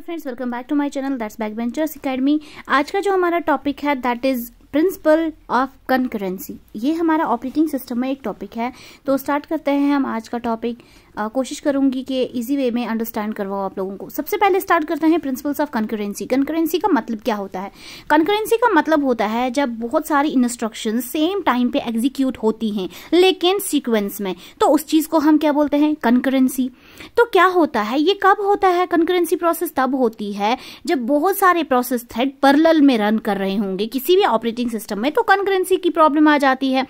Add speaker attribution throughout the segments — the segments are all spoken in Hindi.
Speaker 1: hello friends welcome back to my channel that's back benchers academy आज का जो हमारा टॉपिक है that is principle of concurrency ये हमारा ऑपरेटिंग सिस्टम में एक टॉपिक है तो स्टार्ट करते हैं हम आज का टॉपिक कोशिश करूंगी कि इजी वे में अंडरस्टैंड करवाओ आप लोगों को सबसे पहले स्टार्ट करते हैं प्रिंसिपल्स ऑफ कंकरेंसी कंकरेंसी का मतलब क्या होता है कंकरेंसी का मतलब होता है जब बहुत सारी इंस्ट्रक्शन सेम टाइम पे एग्जीक्यूट होती हैं लेकिन सीक्वेंस में तो उस चीज को हम क्या बोलते हैं कंकरेंसी तो क्या होता है ये कब होता है कंकरेंसी प्रोसेस तब होती है जब बहुत सारे प्रोसेस थ्रेड परल में रन कर रहे होंगे किसी भी ऑपरेटिंग सिस्टम में तो कंकरेंसी की प्रॉब्लम आ जाती है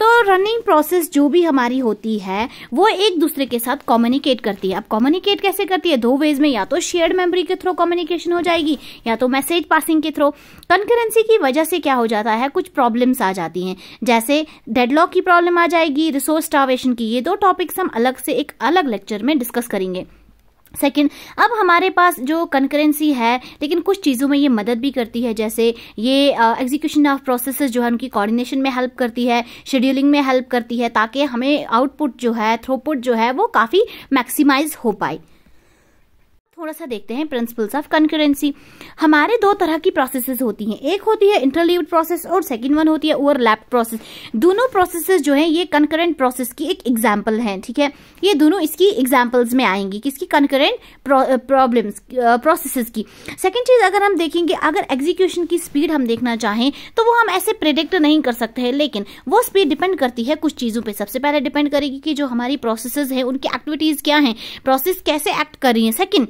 Speaker 1: तो रनिंग प्रोसेस जो भी हमारी होती है वो एक दूसरे के साथ साथ कम्युनिकेट करती है अब कम्युनिकेट कैसे करती है दो वेज में या तो शेयर्ड मेमोरी के थ्रू कम्युनिकेशन हो जाएगी या तो मैसेज पासिंग के थ्रू कंकरेंसी की वजह से क्या हो जाता है कुछ प्रॉब्लम्स आ जाती हैं जैसे डेडलॉक की प्रॉब्लम आ जाएगी रिसोर्स स्टावेशन की ये दो टॉपिक्स हम अलग से एक अलग लेक्चर में डिस्कस करेंगे सेकेंड अब हमारे पास जो कंकरेंसी है लेकिन कुछ चीज़ों में ये मदद भी करती है जैसे ये एग्जीक्यूशन ऑफ प्रोसेस जो है उनकी कोऑर्डिनेशन में हेल्प करती है शेड्यूलिंग में हेल्प करती है ताकि हमें आउटपुट जो है थ्रोपुट जो है वो काफ़ी मैक्सिमाइज हो पाए थोड़ा सा देखते हैं प्रिंसिपल्स ऑफ कंकरेंसी हमारे दो तरह की प्रोसेसेस होती हैं एक होती है इंटरलीव प्रोसेस और सेकंड वन होती है ओवरलैप प्रोसेस दोनों प्रोसेसेस जो है ये कंकरेंट प्रोसेस की एक एग्जाम्पल है ठीक है ये दोनों इसकी एग्जाम्पल्स में आएंगी किसकी कंकरेंट प्रॉब्लम प्रोसेसेस की सेकेंड चीज अगर हम देखेंगे अगर एग्जीक्यूशन की स्पीड हम देखना चाहें तो वो हम ऐसे प्रिडिक्ट नहीं कर सकते हैं लेकिन वो स्पीड डिपेंड करती है कुछ चीज़ों पर सबसे पहले डिपेंड करेगी कि जो हमारी प्रोसेस है उनकी एक्टिविटीज़ क्या है प्रोसेस कैसे एक्ट कर रही है सेकेंड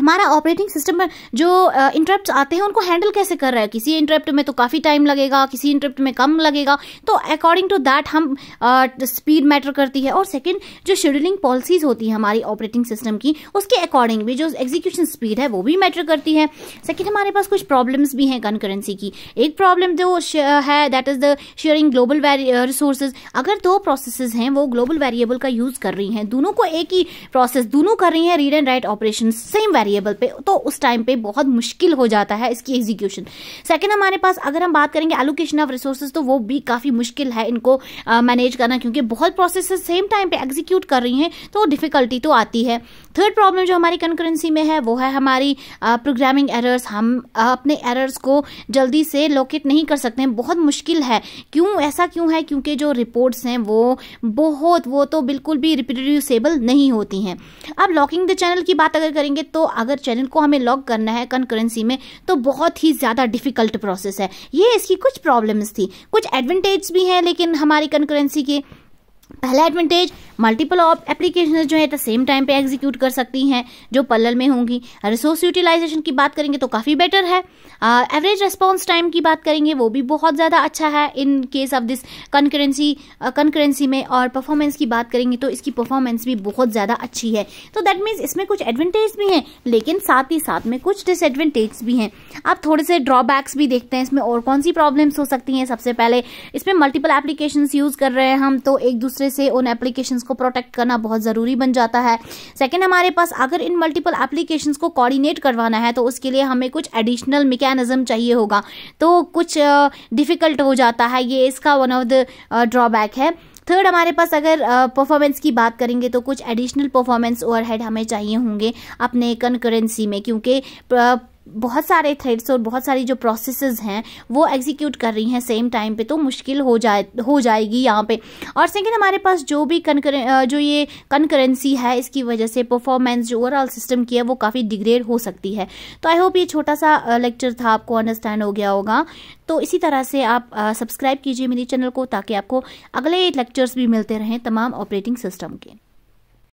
Speaker 1: हमारा ऑपरेटिंग सिस्टम जो इंटरप्ट आते हैं उनको हैंडल कैसे कर रहा है किसी इंटरप्ट में तो काफ़ी टाइम लगेगा किसी इंटरप्ट में कम लगेगा तो अकॉर्डिंग टू दैट हम स्पीड uh, मैटर करती है और सेकंड जो शेड्यूलिंग पॉलिसीज होती है हमारी ऑपरेटिंग सिस्टम की उसके अकॉर्डिंग भी जो एग्जीक्यूशन स्पीड है वो भी मैटर करती है सेकेंड हमारे पास कुछ प्रॉब्लम्स भी हैं कनकरेंसी की एक प्रॉब्लम जो है that is the sharing global resource अगर दो प्रोसेस हैं वो ग्लोबल वेरिएबल का यूज़ कर रही हैं दोनों को एक ही प्रोसेस दोनों कर रही हैं read and write operation same variable पे तो उस टाइम पे बहुत मुश्किल हो जाता है इसकी एग्जीक्यूशन सेकेंड हमारे पास अगर हम बात करेंगे एलोकेशन ऑफ रिसोर्सेज तो वो भी काफ़ी मुश्किल है इनको मैनेज करना क्योंकि बहुत प्रोसेस सेम टाइम पे एग्जीक्यूट कर रही हैं तो डिफिकल्टी तो आती है थर्ड प्रॉब्लम जो हमारी कंकरेंसी में है वो है हमारी प्रोग्रामिंग एरर्स हम अपने एरर्स को जल्दी से लोकेट नहीं कर सकते हैं बहुत मुश्किल है क्यों ऐसा क्यों है क्योंकि जो रिपोर्ट्स हैं वो बहुत वो तो बिल्कुल भी रिप्रोड्यूसेबल नहीं होती हैं अब लॉकिंग द चैनल की बात अगर करेंगे तो अगर चैनल को हमें लॉक करना है कनकरेंसी में तो बहुत ही ज़्यादा डिफिकल्ट प्रोसेस है ये इसकी कुछ प्रॉब्लम्स थी कुछ एडवांटेज भी हैं लेकिन हमारी कनकरेंसी के पहला एडवांटेज मल्टीपल एप्लीकेशन जो है सेम टाइम पे एग्जीक्यूट कर सकती हैं जो पल्लल में होंगी रिसोर्स यूटिलाइजेशन की बात करेंगे तो काफ़ी बेटर है एवरेज रिस्पॉन्स टाइम की बात करेंगे वो भी बहुत ज़्यादा अच्छा है in case of this concurrency concurrency में और परफॉर्मेंस की बात करेंगे तो इसकी परफॉर्मेंस भी बहुत ज़्यादा अच्छी है तो दैट मीन्स इसमें कुछ एडवांटेज भी हैं लेकिन साथ ही साथ में कुछ डिसएडवेंटेज भी हैं आप थोड़े से ड्रॉबैक्स भी देखते हैं इसमें और कौन सी प्रॉब्लम्स हो सकती हैं सबसे पहले इसमें मल्टीपल एप्लीकेशन यूज़ कर रहे हैं हम तो एक दूसरे दूसरे से उन एप्लीकेशन को प्रोटेक्ट करना बहुत ज़रूरी बन जाता है सेकेंड हमारे पास अगर इन मल्टीपल एप्लीकेशन को कोऑर्डिनेट करवाना है तो उसके लिए हमें कुछ एडिशनल मेकेनिज़म चाहिए होगा तो कुछ डिफ़िकल्ट हो जाता है ये इसका वन ऑफ द ड्रॉबैक है थर्ड हमारे पास अगर परफॉर्मेंस की बात करेंगे तो कुछ एडिशनल परफॉर्मेंस ओवरहेड हमें चाहिए होंगे अपने कंकरेंसी में क्योंकि बहुत सारे थ्रेड्स और बहुत सारी जो प्रोसेस हैं वो एग्जीक्यूट कर रही हैं सेम टाइम पे तो मुश्किल हो जाए हो जाएगी यहाँ पे और सेकेंड हमारे पास जो भी कनकर जो ये कनकरेंसी है इसकी वजह से परफॉर्मेंस जो ओवरऑल सिस्टम की है वो काफ़ी डिग्रेड हो सकती है तो आई होप ये छोटा सा लेक्चर था आपको अंडरस्टैंड हो गया होगा तो इसी तरह से आप सब्सक्राइब कीजिए मेरे चैनल को ताकि आपको अगले लेक्चर्स भी मिलते रहें तमाम ऑपरेटिंग सिस्टम के